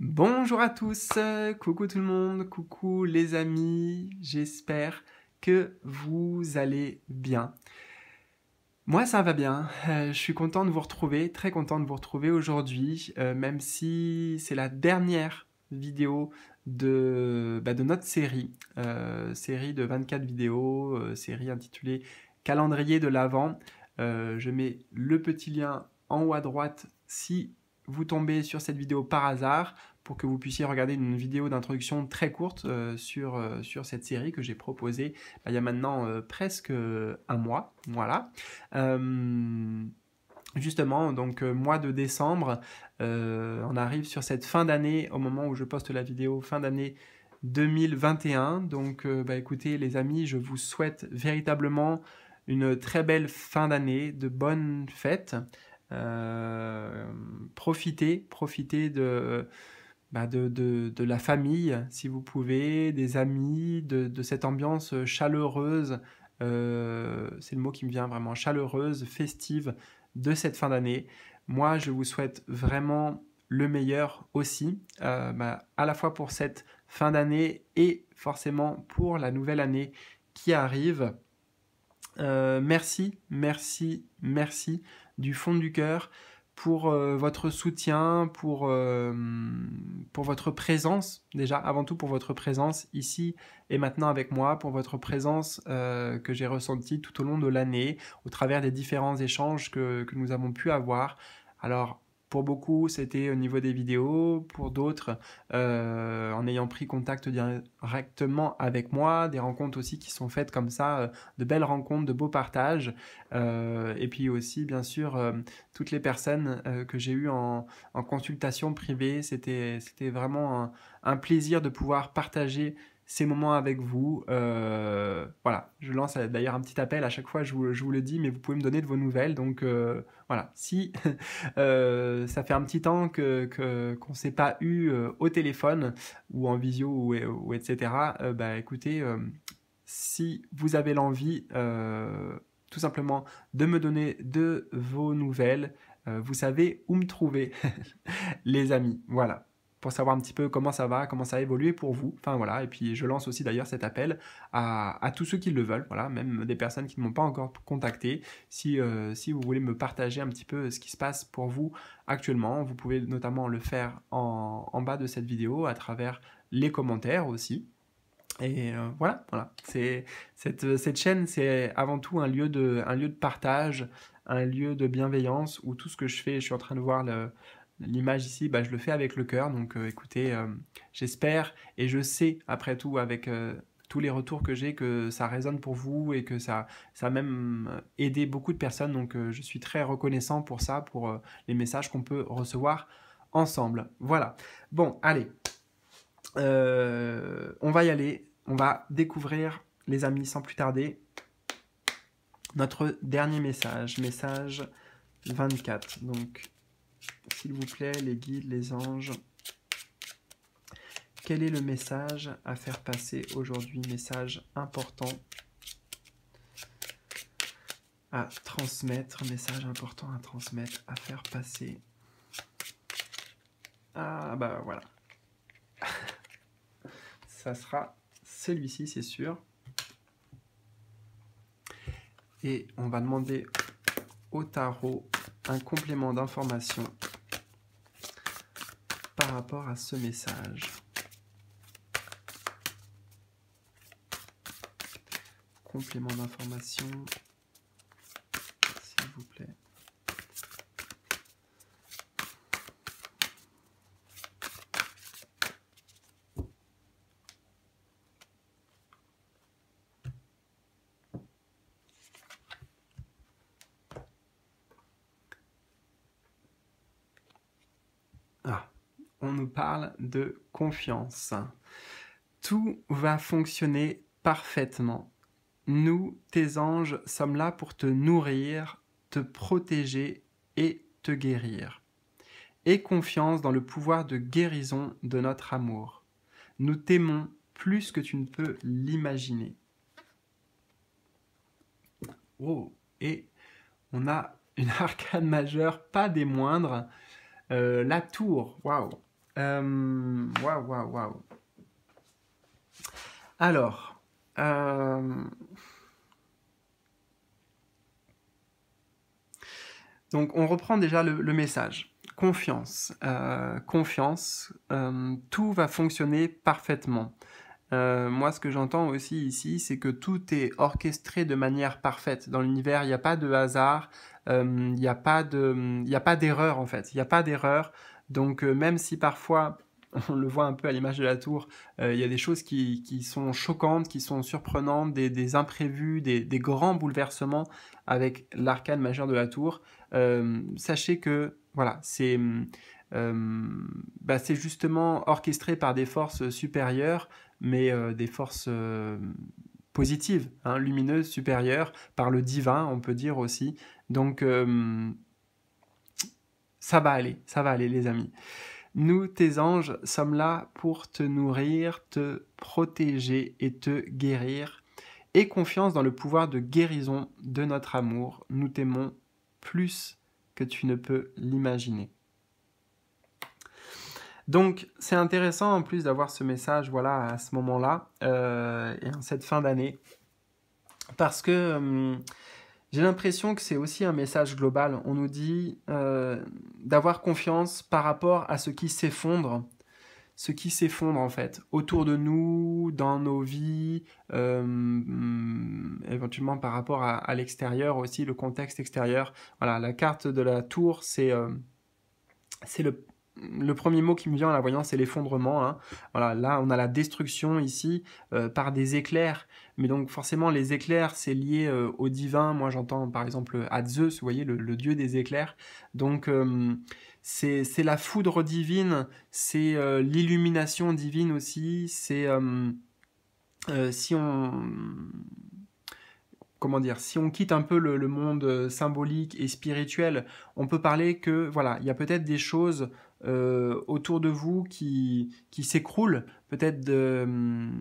Bonjour à tous, coucou tout le monde, coucou les amis, j'espère que vous allez bien. Moi ça va bien, euh, je suis content de vous retrouver, très content de vous retrouver aujourd'hui, euh, même si c'est la dernière vidéo de, bah, de notre série, euh, série de 24 vidéos, série intitulée Calendrier de l'Avent. je mets le petit lien en haut à droite si vous tombez sur cette vidéo par hasard pour que vous puissiez regarder une vidéo d'introduction très courte euh, sur, euh, sur cette série que j'ai proposée bah, il y a maintenant euh, presque un mois. Voilà. Justement, donc mois de décembre, on arrive sur cette fin d'année au moment où je poste la vidéo fin d'année 2021. Donc bah, écoutez les amis, je vous souhaite véritablement une très belle fin d'année, de bonnes fêtes. Euh, profitez, bah, de, de, de, la famille, si vous pouvez, des amis, de, cette ambiance chaleureuse, euh, c'est le mot qui me vient vraiment, chaleureuse, festive de cette fin d'année. Moi, je vous souhaite vraiment le meilleur aussi, euh, bah, à la fois pour cette fin d'année et forcément pour la nouvelle année qui arrive. merci, merci, merci du fond du cœur pour euh, votre soutien, pour, euh, pour votre présence, déjà avant tout pour votre présence ici et maintenant avec moi, pour votre présence euh, que j'ai ressentie tout au long de l'année, au travers des différents échanges que, que nous avons pu avoir. Alors pour beaucoup, c'était au niveau des vidéos. Pour d'autres, euh, en ayant pris contact directement avec moi, des rencontres aussi qui sont faites comme ça, euh, de belles rencontres, de beaux partages. Euh, et puis aussi, bien sûr, toutes les personnes que j'ai eues en, consultation privée, c'était vraiment un, plaisir de pouvoir partager ces moments avec vous. Euh, voilà, je lance euh, d'ailleurs un petit appel à chaque fois, je vous, le dis, mais vous pouvez me donner de vos nouvelles. Donc euh, voilà, si ça fait un petit temps que qu'on ne s'est pas eu au téléphone ou en visio ou, ou etc. bah écoutez, si vous avez l'envie, tout simplement de me donner de vos nouvelles, vous savez où me trouver, les amis. Voilà pour savoir un petit peu comment ça va, comment ça a évolué pour vous. Enfin voilà, et puis je lance aussi d'ailleurs cet appel à, tous ceux qui le veulent, voilà, même des personnes qui ne m'ont pas encore contacté. Si, euh, si vous voulez me partager un petit peu ce qui se passe pour vous actuellement, vous pouvez notamment le faire en, en bas de cette vidéo à travers les commentaires aussi. Et euh, voilà, voilà. C'est cette, cette, chaîne, c'est avant tout un lieu de, un lieu de partage, un lieu de bienveillance où tout ce que je fais, je suis en train de voir le, L'image ici, bah, je le fais avec le cœur. Donc euh, écoutez, euh, j'espère et je sais après tout avec euh, tous les retours que j'ai que ça résonne pour vous et que ça, ça a même aidé beaucoup de personnes. Donc je suis très reconnaissant pour ça, pour les messages qu'on peut recevoir ensemble. Voilà. Bon, allez. on va y aller. On va découvrir, les amis, sans plus tarder, notre dernier message. Message 24. Donc s'il vous plaît, les guides, les anges, quel est le message à faire passer aujourd'hui Message important à transmettre, message important à transmettre, à faire passer. Ah bah voilà. Ça sera celui-ci, c'est sûr. Et on va demander au tarot un complément d'information par rapport à ce message. Complément d'information, s'il vous plaît. parle de confiance. Tout va fonctionner parfaitement. Nous, tes anges, sommes là pour te nourrir, te protéger et te guérir. Aie confiance dans le pouvoir de guérison de notre amour. Nous t'aimons plus que tu ne peux l'imaginer. Oh, et on a une arcade majeure, pas des moindres. Euh, la tour, waouh euh, waouh, waouh, waouh. Alors. Euh, donc on reprend déjà le, message. Confiance, euh, confiance, tout va fonctionner parfaitement. moi, ce que j'entends aussi ici, c'est que tout est orchestré de manière parfaite. Dans l'univers, il n'y a pas de hasard, il n'y a pas d'erreur en fait. Il n'y a pas d'erreur. Donc euh, même si parfois on le voit un peu à l'image de la tour, euh, il y a des choses qui, sont choquantes, qui sont surprenantes, des, imprévus, des, grands bouleversements avec l'arcane majeur de la tour. Euh, sachez que voilà, bah, c'est justement orchestré par des forces supérieures, mais des forces positives, hein, lumineuses, supérieures, par le divin, on peut dire aussi. Donc ça va aller, ça va aller les amis. Nous, tes anges, sommes là pour te nourrir, te protéger et te guérir. Et confiance dans le pouvoir de guérison de notre amour, nous t'aimons plus que tu ne peux l'imaginer. Donc c'est intéressant en plus d'avoir ce message voilà à ce moment-là euh, et en cette fin d'année parce que hum, j'ai l'impression que c'est aussi un message global. On nous dit euh, d'avoir confiance par rapport à ce qui s'effondre, ce qui s'effondre en fait, autour de nous, dans nos vies, euh, éventuellement par rapport à, l'extérieur aussi, le contexte extérieur. Voilà, la carte de la tour, c'est euh, c'est le le premier mot qui me vient à la voyance, c'est l'effondrement. Hein. Voilà, là, on a la destruction ici euh, par des éclairs. Mais donc forcément, les éclairs, c'est lié euh, au divin. Moi, j'entends par exemple à Zeus, vous voyez, le, dieu des éclairs. Donc euh, c'est la foudre divine, c'est l'illumination divine aussi. C'est si on comment dire, si on quitte un peu le, monde symbolique et spirituel, on peut parler que voilà, il y a peut-être des choses euh, autour de vous qui, s'écroule peut-être hum,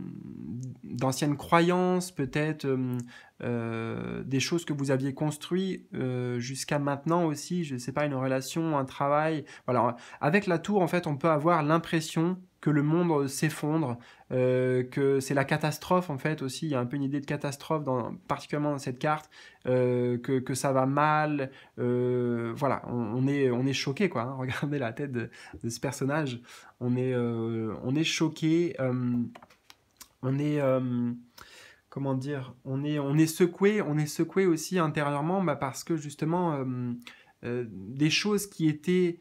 d'anciennes croyances, peut-être hum, euh, des choses que vous aviez construites euh, jusqu'à maintenant aussi, je ne sais pas, une relation, un travail. Voilà. Avec la tour, en fait, on peut avoir l'impression que le monde s'effondre, euh, que c'est la catastrophe en fait aussi, il y a un peu une idée de catastrophe, dans, particulièrement dans cette carte, que, ça va mal, voilà, on, est, on est choqué quoi, hein. regardez la tête de ce personnage, on est, euh, on est choqué, euh, on est, euh, comment dire, on est, on est secoué, on est secoué aussi intérieurement bah, parce que justement, des choses qui étaient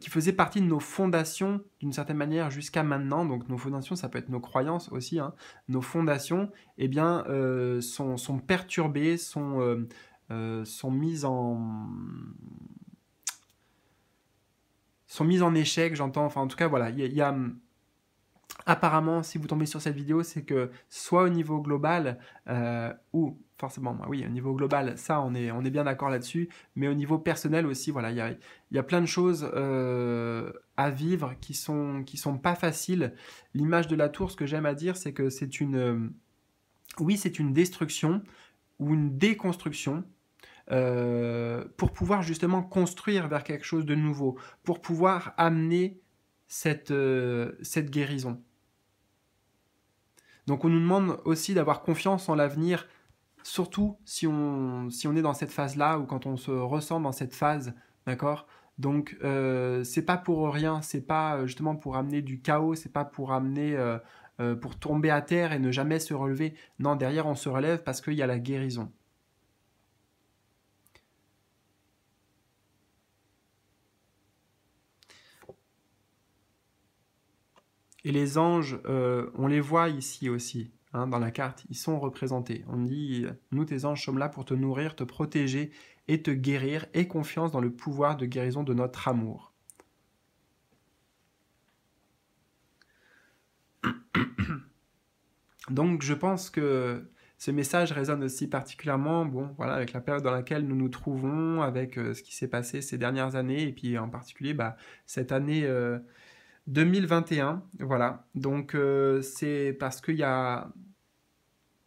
qui faisaient partie de nos fondations d'une certaine manière jusqu'à maintenant. Donc nos fondations, ça peut être nos croyances aussi. Hein, nos fondations, eh bien, sont, sont, perturbées, sont, sont mises en sont mises en échec, j'entends. Enfin, en tout cas, voilà, il y, a hum, apparemment, si vous tombez sur cette vidéo, c'est que soit au niveau global, euh, ou forcément, oui, au niveau global, ça, on est, on est bien d'accord là-dessus, mais au niveau personnel aussi, voilà, il y a, plein de choses euh, à vivre qui sont, qui sont pas faciles. L'image de la tour, ce que j'aime à dire, c'est que c'est une... Hum, oui, c'est une destruction ou une déconstruction, euh, pour pouvoir justement construire vers quelque chose de nouveau, pour pouvoir amener cette, euh, cette guérison. Donc on nous demande aussi d'avoir confiance en l'avenir, surtout si on, si on est dans cette phase-là ou quand on se ressent dans cette phase, d'accord donc euh, c'est pas pour rien, c'est pas euh, justement pour amener du chaos, c'est pas pour amener pour tomber à terre et ne jamais se relever. Non, derrière on se relève parce qu'il y a la guérison. Et les anges, euh, on les voit ici aussi, hein, dans la carte, ils sont représentés. On dit, nous tes anges sommes là pour te nourrir, te protéger et te guérir, et confiance dans le pouvoir de guérison de notre amour. Donc je pense que ce message résonne aussi particulièrement, bon, voilà, avec la période dans laquelle nous nous trouvons, avec euh, ce qui s'est passé ces dernières années, et puis en particulier bah, cette année euh, 2021, voilà. Donc euh, c'est parce qu'il y a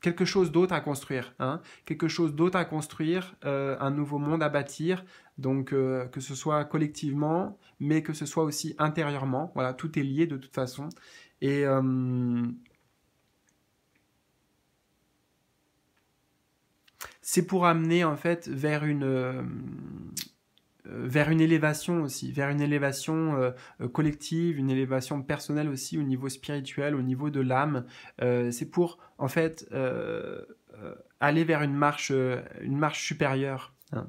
quelque chose d'autre à construire, hein, quelque chose d'autre à construire, euh, un nouveau monde à bâtir, donc euh, que ce soit collectivement, mais que ce soit aussi intérieurement, voilà, tout est lié de toute façon. Et c'est pour amener en fait vers une euh, vers une élévation aussi, vers une élévation euh, euh, collective, une élévation personnelle aussi au niveau spirituel, au niveau de l'âme. c'est pour, en fait, aller vers une marche, une marche supérieure. Hein.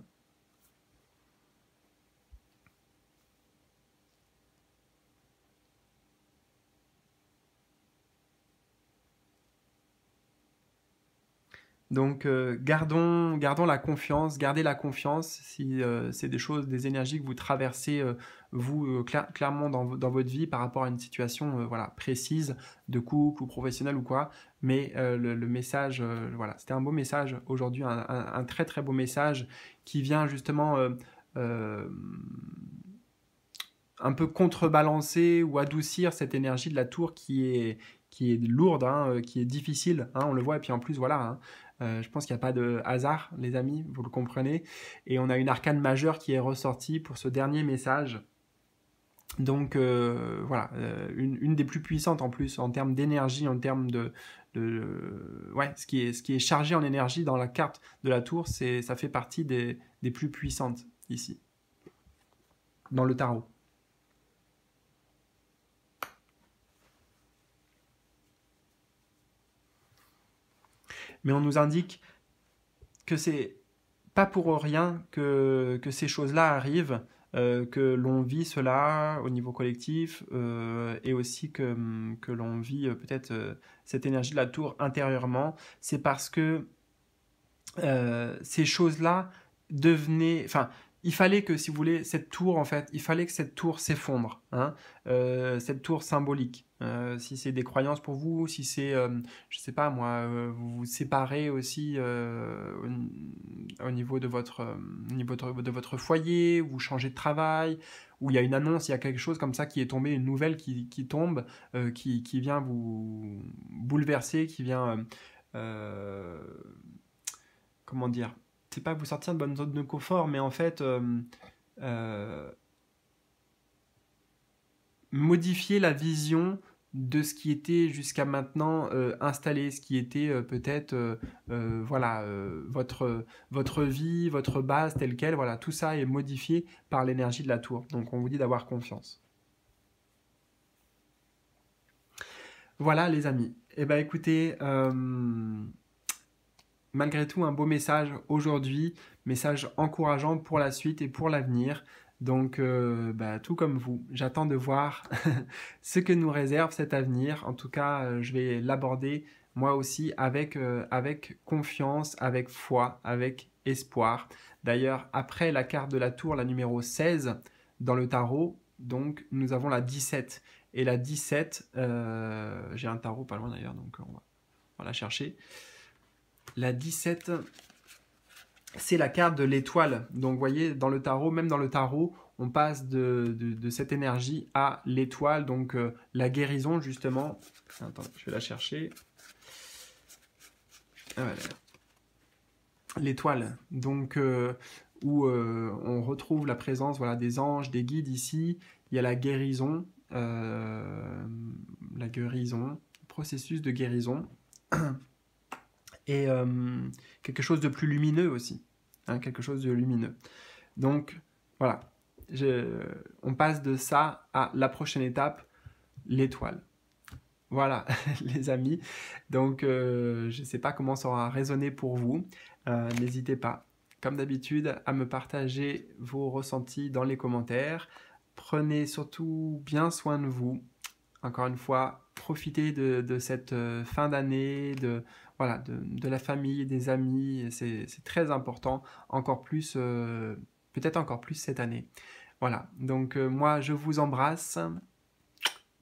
Donc euh, gardons, gardons la confiance, gardez la confiance si euh, c'est des choses, des énergies que vous traversez, euh, vous, clairement dans, votre vie par rapport à une situation voilà, précise de couple ou professionnelle ou quoi. Mais le, message, voilà, c'était un beau message aujourd'hui, un, très très beau message qui vient justement un peu contrebalancer ou adoucir cette énergie de la tour qui est, qui est lourde, hein, qui est difficile, hein, on le voit, et puis en plus, voilà, hein, euh, je pense qu'il n'y a pas de hasard, les amis, vous le comprenez. Et on a une arcane majeure qui est ressortie pour ce dernier message. Donc euh, voilà, euh, une, des plus puissantes en plus en termes d'énergie, en termes de, ouais, ce qui est chargé en énergie dans la carte de la tour, c'est ça fait partie des plus puissantes ici dans le tarot. mais on nous indique que c'est pas pour rien que, que ces choses-là arrivent, euh, que l'on vit cela au niveau collectif euh, et aussi que, que l'on vit euh, peut-être cette énergie de la tour intérieurement, c'est parce que ces choses-là devenaient, enfin, il fallait que, si vous voulez, cette tour, en fait, il fallait que cette tour s'effondre, hein, euh, cette tour symbolique. Euh, si c'est des croyances pour vous, si c'est, euh, je sais pas moi, vous vous séparez aussi au, niveau de votre, niveau de, votre foyer, vous changez de travail, où il y a une annonce, il y a quelque chose comme ça qui est tombé, une nouvelle qui, tombe, qui, qui, vient vous bouleverser, qui vient, comment dire, c'est pas vous sortir de bonne zone de confort, mais en fait, euh, euh, modifier la vision de ce qui était jusqu'à maintenant euh, installé, ce qui était peut-être voilà votre votre vie, votre base telle quelle, voilà tout ça est modifié par l'énergie de la tour. Donc on vous dit d'avoir confiance. Voilà les amis. Eh ben écoutez malgré tout un beau message aujourd'hui, message encourageant pour la suite et pour l'avenir. Donc, euh, bah, tout comme vous, j'attends de voir ce que nous réserve cet avenir. En tout cas, euh, je vais l'aborder moi aussi avec, euh, avec confiance, avec foi, avec espoir. D'ailleurs, après la carte de la tour, la numéro 16 dans le tarot, donc nous avons la 17. Et la 17, j'ai un tarot pas loin d'ailleurs, donc on va la chercher. La 17, c'est la carte de l'étoile. Donc, vous voyez, dans le tarot, même dans le tarot, on passe de, cette énergie à l'étoile, donc euh, la guérison, justement. Attends, je vais la chercher. Ah, l'étoile, donc euh, où euh, on retrouve la présence voilà, des anges, des guides ici. Il y a la guérison, la guérison, processus de guérison. et euh, quelque chose de plus lumineux aussi. Hein, quelque chose de lumineux. Donc voilà, Je, on passe de ça à la prochaine étape, l'étoile. Voilà, les amis. Donc, euh, je ne sais pas comment ça aura résonné pour vous. Euh, n'hésitez pas, comme d'habitude, à me partager vos ressentis dans les commentaires. Prenez surtout bien soin de vous. Encore une fois, profiter de, cette euh, fin d'année, de, voilà, de, la famille, des amis. C'est très important, encore plus, euh, peut-être encore plus cette année. Voilà, donc euh, moi je vous embrasse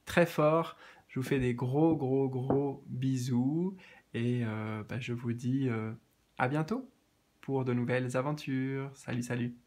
très fort. Je vous fais des gros, gros, gros bisous. Et bah, je vous dis à bientôt pour de nouvelles aventures. Salut, salut